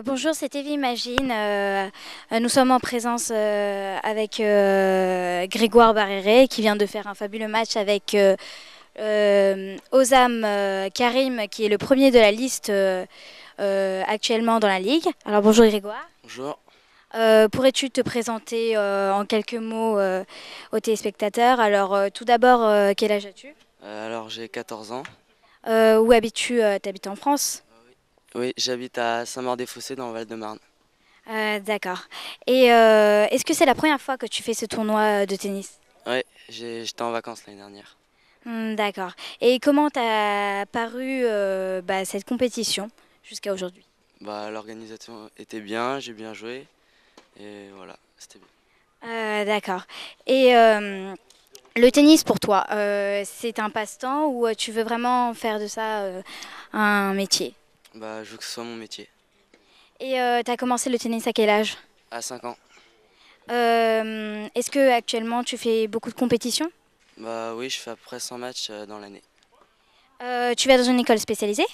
Euh, bonjour, c'est Evie Imagine. Euh, nous sommes en présence euh, avec Grégoire Barréré qui vient de faire un fabuleux match avec Osam Karim qui est le premier de la liste actuellement dans la ligue. Alors bonjour Grégoire. Bonjour. Pourrais-tu te présenter en quelques mots aux téléspectateurs Alors tout d'abord, quel âge as-tu Alors j'ai 14 ans. où habites-tu Tu habites en France oui, j'habite à Saint-Maur-des-Fossés dans le Val-de-Marne. Euh, d'accord. Et euh, est-ce que c'est la première fois que tu fais ce tournoi euh, de tennis Oui, j'étais en vacances l'année dernière. Hmm, d'accord. Et comment t'as paru bah, cette compétition jusqu'à aujourd'hui bah, L'organisation était bien, j'ai bien joué. Et voilà, c'était bien. D'accord. Et le tennis pour toi, c'est un passe-temps ou tu veux vraiment faire de ça un métier bah, je veux que ce soit mon métier. Et euh, tu as commencé le tennis à quel âge À 5 ans. Euh, est-ce que actuellement tu fais beaucoup de compétitions bah, oui, je fais à peu près 100 matchs euh, dans l'année. tu vas dans une école spécialisée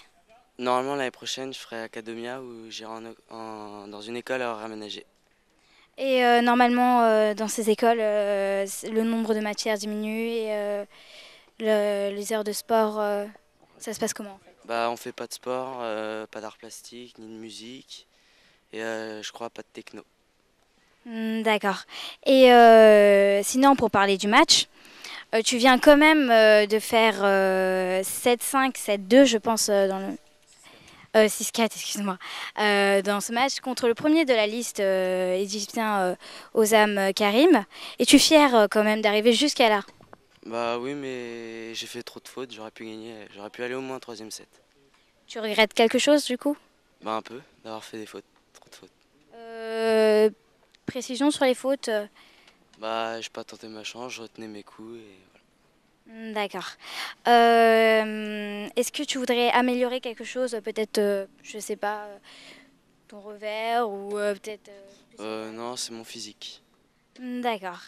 Normalement, l'année prochaine, je ferai Academia ou j'irai dans une école à aménagée. Et normalement, dans ces écoles, le nombre de matières diminue et les heures de sport, ça se passe comment bah, on fait pas de sport, euh, pas d'art plastique, ni de musique, et euh, je crois pas de techno. Hmm, d'accord. Et euh, sinon, pour parler du match, tu viens quand même de faire 7-5, 7-2, je pense, dans le. 6-4, excuse-moi, dans ce match contre le premier de la liste égyptien Osam Karim. Es-tu fier quand même d'arriver jusqu'à là bah oui, mais j'ai fait trop de fautes, j'aurais pu gagner, j'aurais pu aller au moins troisième set. Tu regrettes quelque chose du coup Bah un peu, d'avoir fait des fautes, trop de fautes. Euh, précision sur les fautes euh. Bah j'ai pas tenté ma chance, je retenais mes coups et voilà. Hmm, d'accord. Euh, est-ce que tu voudrais améliorer quelque chose Peut-être, je je sais pas, ton revers ou peut-être... Non, c'est mon physique. Hmm, d'accord.